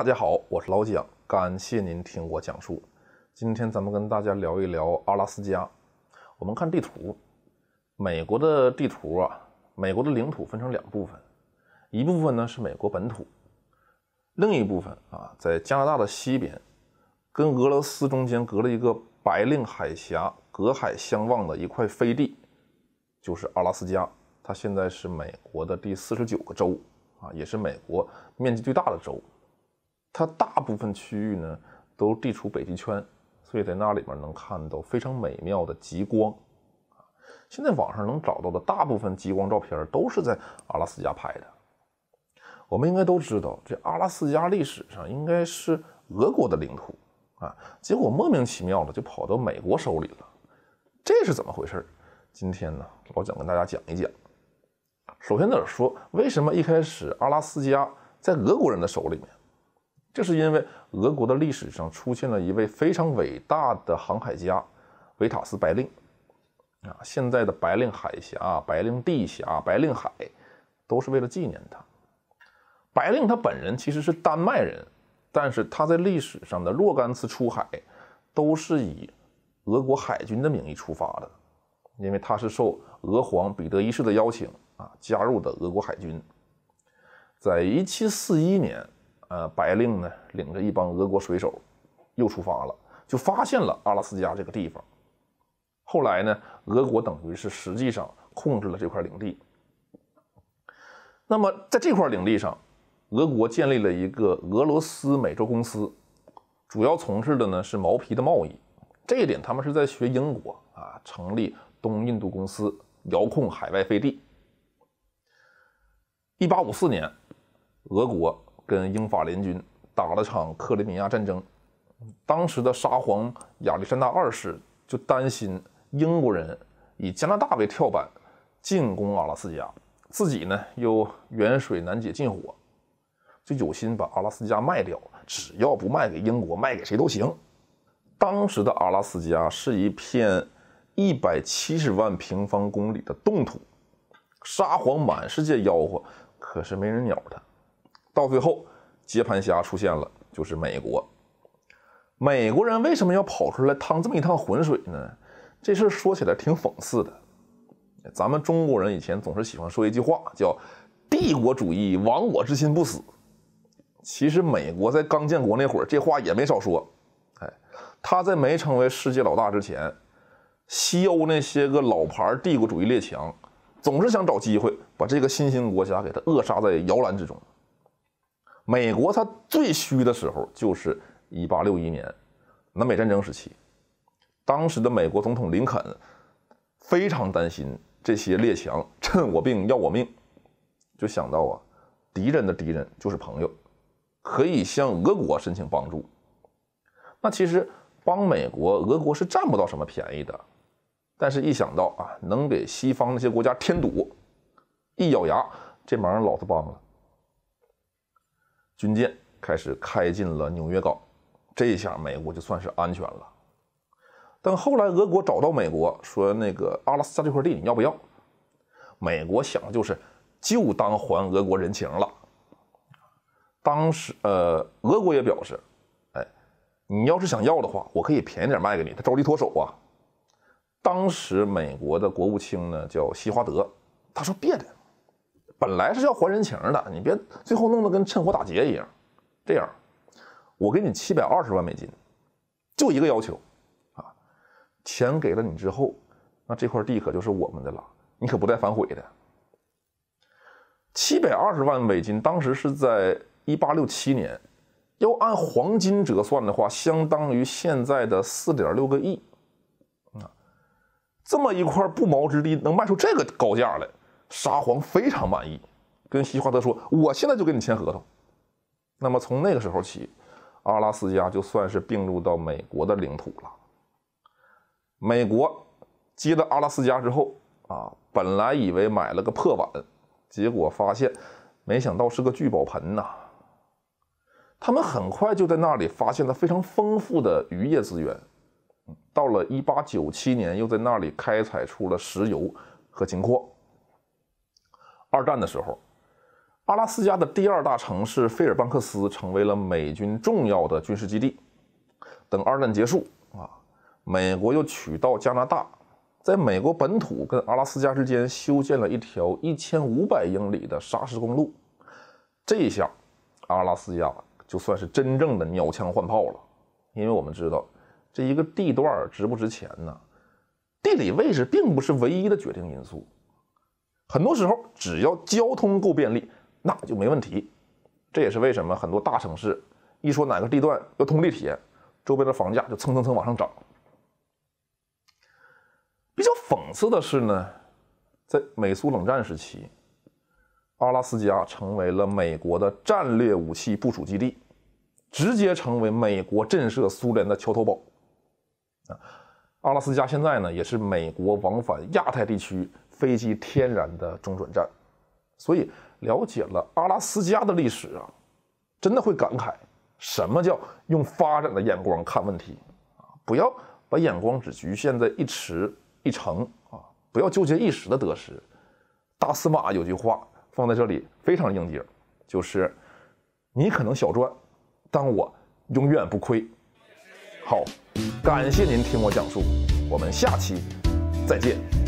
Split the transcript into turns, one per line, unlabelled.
大家好，我是老蒋，感谢您听我讲述。今天咱们跟大家聊一聊阿拉斯加。我们看地图，美国的地图啊，美国的领土分成两部分，一部分呢是美国本土，另一部分啊在加拿大的西边，跟俄罗斯中间隔了一个白令海峡，隔海相望的一块飞地，就是阿拉斯加。它现在是美国的第四十九个州啊，也是美国面积最大的州。它大部分区域呢都地处北极圈，所以在那里面能看到非常美妙的极光。现在网上能找到的大部分极光照片都是在阿拉斯加拍的。我们应该都知道，这阿拉斯加历史上应该是俄国的领土啊，结果莫名其妙的就跑到美国手里了，这是怎么回事？今天呢，老蒋跟大家讲一讲。首先得说，为什么一开始阿拉斯加在俄国人的手里面？这是因为俄国的历史上出现了一位非常伟大的航海家，维塔斯·白令，啊，现在的白令海峡、白令地峡、白令海，都是为了纪念他。白令他本人其实是丹麦人，但是他在历史上的若干次出海，都是以俄国海军的名义出发的，因为他是受俄皇彼得一世的邀请啊加入的俄国海军，在一七四一年。呃，白令呢，领着一帮俄国水手，又出发了，就发现了阿拉斯加这个地方。后来呢，俄国等于是实际上控制了这块领地。那么在这块领地上，俄国建立了一个俄罗斯美洲公司，主要从事的呢是毛皮的贸易。这一点他们是在学英国啊，成立东印度公司，遥控海外飞地。一八五四年，俄国。跟英法联军打了场克里米亚战争，当时的沙皇亚历山大二世就担心英国人以加拿大为跳板进攻阿拉斯加，自己呢又远水难解近火，就有心把阿拉斯加卖掉只要不卖给英国，卖给谁都行。当时的阿拉斯加是一片一百七十万平方公里的冻土，沙皇满世界吆喝，可是没人鸟他。到最后，接盘侠出现了，就是美国。美国人为什么要跑出来趟这么一趟浑水呢？这事说起来挺讽刺的。咱们中国人以前总是喜欢说一句话，叫“帝国主义亡我之心不死”。其实，美国在刚建国那会儿，这话也没少说。哎，他在没成为世界老大之前，西欧那些个老牌帝国主义列强，总是想找机会把这个新兴国家给他扼杀在摇篮之中。美国它最虚的时候就是一八六一年，南北战争时期，当时的美国总统林肯非常担心这些列强趁我病要我命，就想到啊，敌人的敌人就是朋友，可以向俄国申请帮助。那其实帮美国，俄国是占不到什么便宜的，但是一想到啊，能给西方那些国家添堵，一咬牙，这忙老子帮了。军舰开始开进了纽约港，这一下美国就算是安全了。但后来俄国找到美国，说那个阿拉斯加这块地你要不要？美国想的就是就当还俄国人情了。当时，呃，俄国也表示，哎，你要是想要的话，我可以便宜点卖给你。他着急脱手啊。当时美国的国务卿呢叫西华德，他说别的。本来是要还人情的，你别最后弄得跟趁火打劫一样。这样，我给你七百二十万美金，就一个要求，啊，钱给了你之后，那这块地可就是我们的了，你可不带反悔的。七百二十万美金，当时是在一八六七年，要按黄金折算的话，相当于现在的四点六个亿。啊，这么一块不毛之地，能卖出这个高价来？沙皇非常满意，跟西华德说：“我现在就跟你签合同。”那么从那个时候起，阿拉斯加就算是并入到美国的领土了。美国接到阿拉斯加之后啊，本来以为买了个破碗，结果发现，没想到是个聚宝盆呐！他们很快就在那里发现了非常丰富的渔业资源。到了1897年，又在那里开采出了石油和金矿。二战的时候，阿拉斯加的第二大城市费尔班克斯成为了美军重要的军事基地。等二战结束啊，美国又取道加拿大，在美国本土跟阿拉斯加之间修建了一条一千五百英里的砂石公路。这一下，阿拉斯加就算是真正的鸟枪换炮了。因为我们知道，这一个地段值不值钱呢？地理位置并不是唯一的决定因素。很多时候，只要交通够便利，那就没问题。这也是为什么很多大城市一说哪个地段要通地铁，周边的房价就蹭蹭蹭往上涨。比较讽刺的是呢，在美苏冷战时期，阿拉斯加成为了美国的战略武器部署基地，直接成为美国震慑苏联的桥头堡。阿拉斯加现在呢，也是美国往返亚太地区。飞机天然的中转站，所以了解了阿拉斯加的历史啊，真的会感慨，什么叫用发展的眼光看问题啊？不要把眼光只局限在一池一城啊，不要纠结一时的得失。大司马有句话放在这里非常应景，就是你可能小赚，但我永远不亏。好，感谢您听我讲述，我们下期再见。